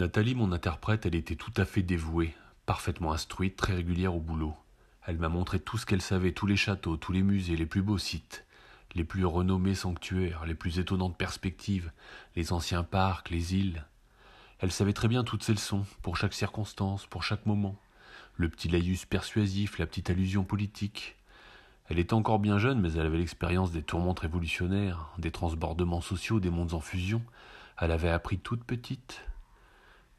Nathalie, mon interprète, elle était tout à fait dévouée, parfaitement instruite, très régulière au boulot. Elle m'a montré tout ce qu'elle savait, tous les châteaux, tous les musées, les plus beaux sites, les plus renommés sanctuaires, les plus étonnantes perspectives, les anciens parcs, les îles. Elle savait très bien toutes ces leçons, pour chaque circonstance, pour chaque moment. Le petit laïus persuasif, la petite allusion politique. Elle était encore bien jeune, mais elle avait l'expérience des tourmentes révolutionnaires, des transbordements sociaux, des mondes en fusion. Elle avait appris toute petite,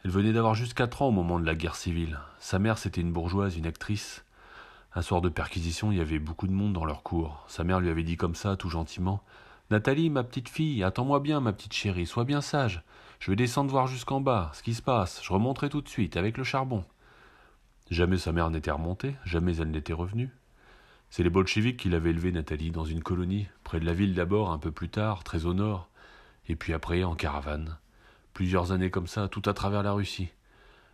elle venait d'avoir juste quatre ans au moment de la guerre civile. Sa mère, c'était une bourgeoise, une actrice. Un soir de perquisition, il y avait beaucoup de monde dans leur cour. Sa mère lui avait dit comme ça, tout gentiment Nathalie, ma petite fille, attends-moi bien, ma petite chérie, sois bien sage. Je vais descendre voir jusqu'en bas ce qui se passe. Je remonterai tout de suite avec le charbon. Jamais sa mère n'était remontée, jamais elle n'était revenue. C'est les bolcheviks qui l'avaient élevée, Nathalie, dans une colonie, près de la ville d'abord, un peu plus tard, très au nord, et puis après en caravane plusieurs années comme ça, tout à travers la Russie.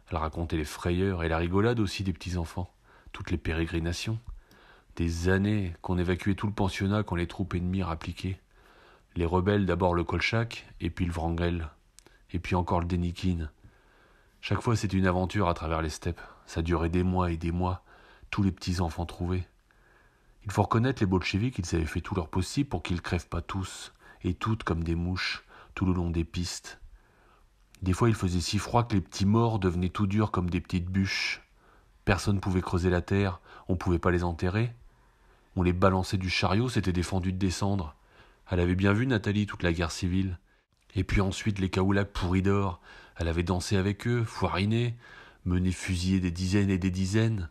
Elle racontait les frayeurs et la rigolade aussi des petits-enfants, toutes les pérégrinations. Des années qu'on évacuait tout le pensionnat quand les troupes ennemies rappliquaient. Les rebelles d'abord le Kolchak, et puis le Wrangel, et puis encore le Denikin. Chaque fois c'était une aventure à travers les steppes. Ça durait des mois et des mois, tous les petits-enfants trouvés. Il faut reconnaître les bolcheviks, ils avaient fait tout leur possible pour qu'ils crèvent pas tous, et toutes comme des mouches, tout le long des pistes des fois, il faisait si froid que les petits morts devenaient tout durs comme des petites bûches. Personne ne pouvait creuser la terre, on ne pouvait pas les enterrer. On les balançait du chariot, c'était défendu de descendre. Elle avait bien vu Nathalie toute la guerre civile. Et puis ensuite les kaoulaks pourris d'or. Elle avait dansé avec eux, foiriné, mené fusiller des dizaines et des dizaines.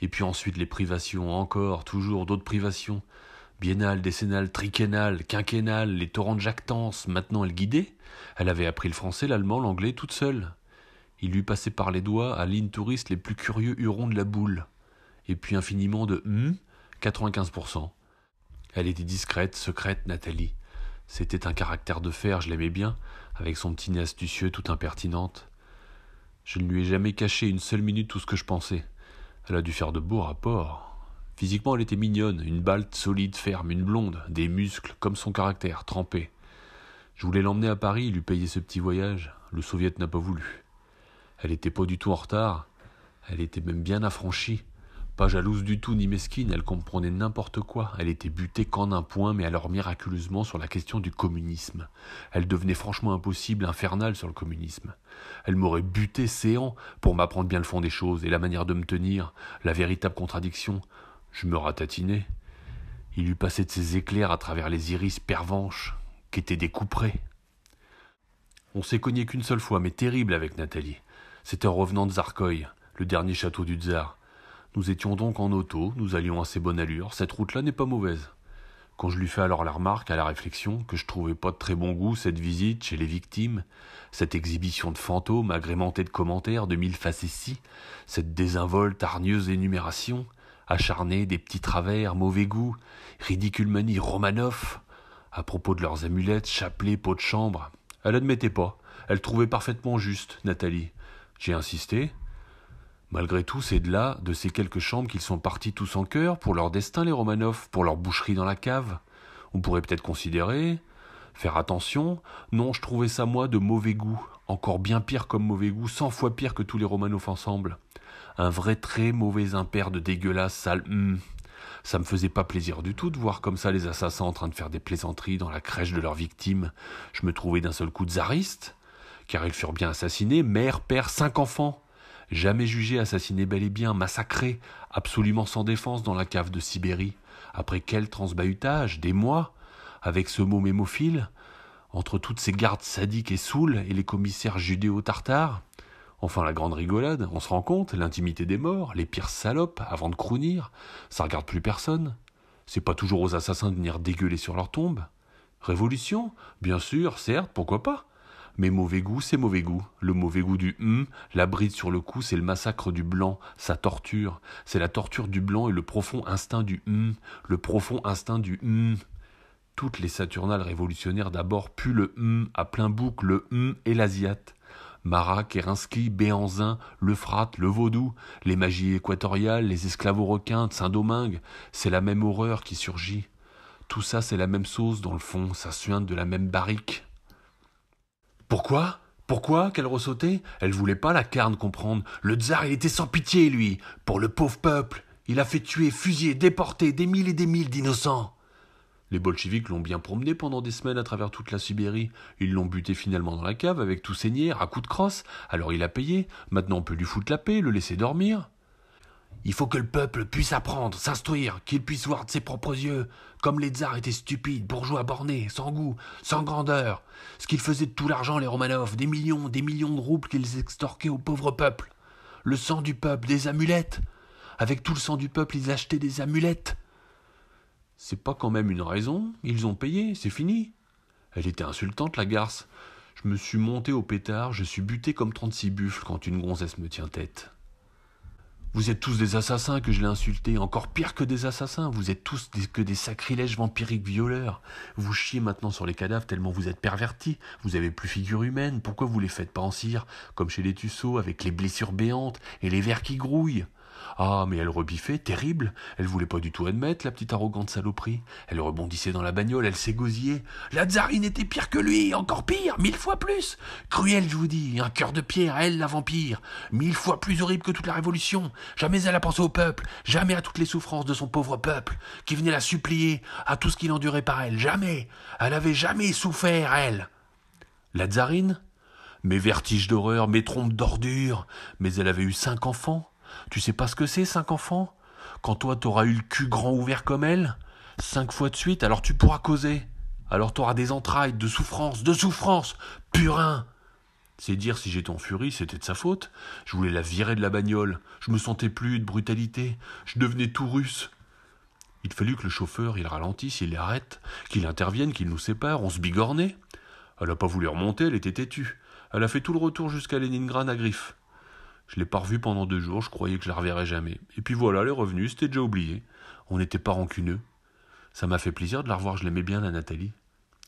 Et puis ensuite les privations, encore, toujours d'autres privations biennale, décennale, triquennale, quinquennale, les torrents de jactance, maintenant elle guidait. Elle avait appris le français, l'allemand, l'anglais toute seule. Il lui passait par les doigts à l'île touriste les plus curieux hurons de la boule. Et puis infiniment de hum, 95%. Elle était discrète, secrète, Nathalie. C'était un caractère de fer, je l'aimais bien, avec son petit nez astucieux, tout impertinente. Je ne lui ai jamais caché une seule minute tout ce que je pensais. Elle a dû faire de beaux rapports. Physiquement, elle était mignonne, une balte solide, ferme, une blonde, des muscles, comme son caractère, trempé. Je voulais l'emmener à Paris, lui payer ce petit voyage. Le soviet n'a pas voulu. Elle n'était pas du tout en retard. Elle était même bien affranchie. Pas jalouse du tout ni mesquine, elle comprenait n'importe quoi. Elle était butée qu'en un point, mais alors miraculeusement sur la question du communisme. Elle devenait franchement impossible, infernale sur le communisme. Elle m'aurait buté séant pour m'apprendre bien le fond des choses et la manière de me tenir, la véritable contradiction. Je me ratatinais. Il eut passé de ses éclairs à travers les iris pervenches, qui étaient couperets. On s'est cogné qu'une seule fois, mais terrible avec Nathalie. C'était en revenant de Zarkoï, le dernier château du tsar. Nous étions donc en auto, nous allions à assez bonne allure, cette route-là n'est pas mauvaise. Quand je lui fais alors la remarque, à la réflexion, que je trouvais pas de très bon goût cette visite chez les victimes, cette exhibition de fantômes agrémentée de commentaires, de mille facéties, cette désinvolte, hargneuse énumération, Acharné, des petits travers, mauvais goût, ridicule manie Romanoff, à propos de leurs amulettes, chapelets, pots de chambre. Elle admettait pas, elle trouvait parfaitement juste, Nathalie. J'ai insisté. Malgré tout, c'est de là, de ces quelques chambres qu'ils sont partis tous en cœur, pour leur destin, les Romanov, pour leur boucherie dans la cave. On pourrait peut-être considérer, faire attention. Non, je trouvais ça, moi, de mauvais goût. Encore bien pire comme mauvais goût, cent fois pire que tous les Romanov ensemble un vrai très mauvais impair de dégueulasse sale. hum. Ça me faisait pas plaisir du tout de voir comme ça les assassins en train de faire des plaisanteries dans la crèche de leurs victimes. Je me trouvais d'un seul coup tsariste, car ils furent bien assassinés, mère, père, cinq enfants. Jamais jugés, assassinés bel et bien, massacrés, absolument sans défense dans la cave de Sibérie. Après quel transbahutage, des mois, avec ce mot mémophile, entre toutes ces gardes sadiques et saoules et les commissaires judéo-tartares, Enfin la grande rigolade, on se rend compte, l'intimité des morts, les pires salopes, avant de crounir, ça regarde plus personne. C'est pas toujours aux assassins de venir dégueuler sur leur tombe. Révolution Bien sûr, certes, pourquoi pas mais mauvais goût, c'est mauvais goût. Le mauvais goût du hum, la bride sur le cou, c'est le massacre du blanc, sa torture. C'est la torture du blanc et le profond instinct du hum, le profond instinct du hum. Toutes les Saturnales révolutionnaires d'abord puent le hum à plein boucle, le hum et l'asiate. Marat, Kerinsky, Béanzin, l'Euphrate, le Vaudou, les magies équatoriales, les esclaves requins de Saint-Domingue, c'est la même horreur qui surgit. Tout ça, c'est la même sauce dans le fond, ça suinte de la même barrique. Pourquoi pourquoi qu'elle ressautait Elle voulait pas la carne comprendre. Le tsar, il était sans pitié, lui, pour le pauvre peuple. Il a fait tuer, fusiller, déporter des mille et des mille d'innocents. Les bolcheviks l'ont bien promené pendant des semaines à travers toute la Sibérie. Ils l'ont buté finalement dans la cave avec tout saigné, à coups de crosse. Alors il a payé. Maintenant on peut lui foutre la paix, le laisser dormir. Il faut que le peuple puisse apprendre, s'instruire, qu'il puisse voir de ses propres yeux, comme les tsars étaient stupides, bourgeois bornés, sans goût, sans grandeur. Ce qu'ils faisaient de tout l'argent, les Romanov, des millions, des millions de roubles qu'ils extorquaient au pauvre peuple. Le sang du peuple, des amulettes. Avec tout le sang du peuple, ils achetaient des amulettes. C'est pas quand même une raison, ils ont payé, c'est fini. Elle était insultante, la garce. Je me suis monté au pétard, je suis buté comme 36 buffles quand une gonzesse me tient tête. Vous êtes tous des assassins que je l'ai insulté, encore pire que des assassins, vous êtes tous que des sacrilèges vampiriques violeurs. Vous chiez maintenant sur les cadavres tellement vous êtes pervertis, vous avez plus figure humaine, pourquoi vous les faites pas en cire, comme chez les tussauds, avec les blessures béantes et les vers qui grouillent ah, mais elle rebiffait, terrible. Elle voulait pas du tout admettre, la petite arrogante saloperie. Elle rebondissait dans la bagnole, elle s'égosillait. La tsarine était pire que lui, encore pire, mille fois plus. Cruelle, je vous dis, un cœur de pierre, elle, la vampire. Mille fois plus horrible que toute la révolution. Jamais elle a pensé au peuple, jamais à toutes les souffrances de son pauvre peuple, qui venait la supplier, à tout ce qu'il endurait par elle. Jamais. Elle avait jamais souffert, elle. La tsarine mes vertiges d'horreur, mes trompes d'ordure. Mais elle avait eu cinq enfants. Tu sais pas ce que c'est, cinq enfants Quand toi, t'auras eu le cul grand ouvert comme elle Cinq fois de suite, alors tu pourras causer. Alors t'auras des entrailles, de souffrance, de souffrance Purin C'est dire si j'étais en furie, c'était de sa faute. Je voulais la virer de la bagnole. Je me sentais plus de brutalité. Je devenais tout russe. Il fallut que le chauffeur, il ralentisse, il arrête, qu'il intervienne, qu'il nous sépare. On se bigornait. Elle n'a pas voulu remonter, elle était têtue. Elle a fait tout le retour jusqu'à Leningrad à griffes. Je l'ai pas revue pendant deux jours, je croyais que je la reverrais jamais. Et puis voilà, elle est revenue, c'était déjà oublié. On n'était pas rancuneux. Ça m'a fait plaisir de la revoir, je l'aimais bien, la Nathalie.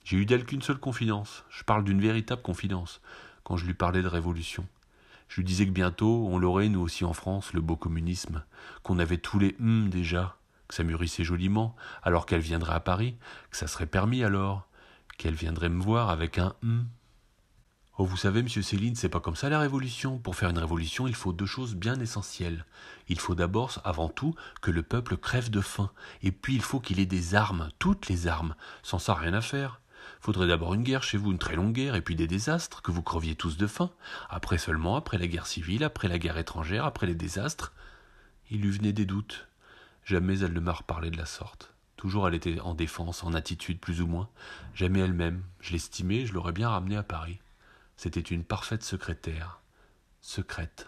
J'ai eu d'elle qu'une seule confidence. Je parle d'une véritable confidence, quand je lui parlais de révolution. Je lui disais que bientôt, on l'aurait, nous aussi en France, le beau communisme, qu'on avait tous les hum déjà, que ça mûrissait joliment, alors qu'elle viendrait à Paris, que ça serait permis alors, qu'elle viendrait me voir avec un hum Oh, vous savez, monsieur Céline, c'est pas comme ça la révolution. Pour faire une révolution, il faut deux choses bien essentielles. Il faut d'abord, avant tout, que le peuple crève de faim. Et puis, il faut qu'il ait des armes, toutes les armes. Sans ça, rien à faire. Faudrait d'abord une guerre chez vous, une très longue guerre, et puis des désastres, que vous creviez tous de faim. Après seulement, après la guerre civile, après la guerre étrangère, après les désastres. Il lui venait des doutes. Jamais elle ne m'a reparlé de la sorte. Toujours elle était en défense, en attitude plus ou moins. Jamais elle-même. Je l'estimais, je l'aurais bien ramenée à Paris. C'était une parfaite secrétaire, secrète.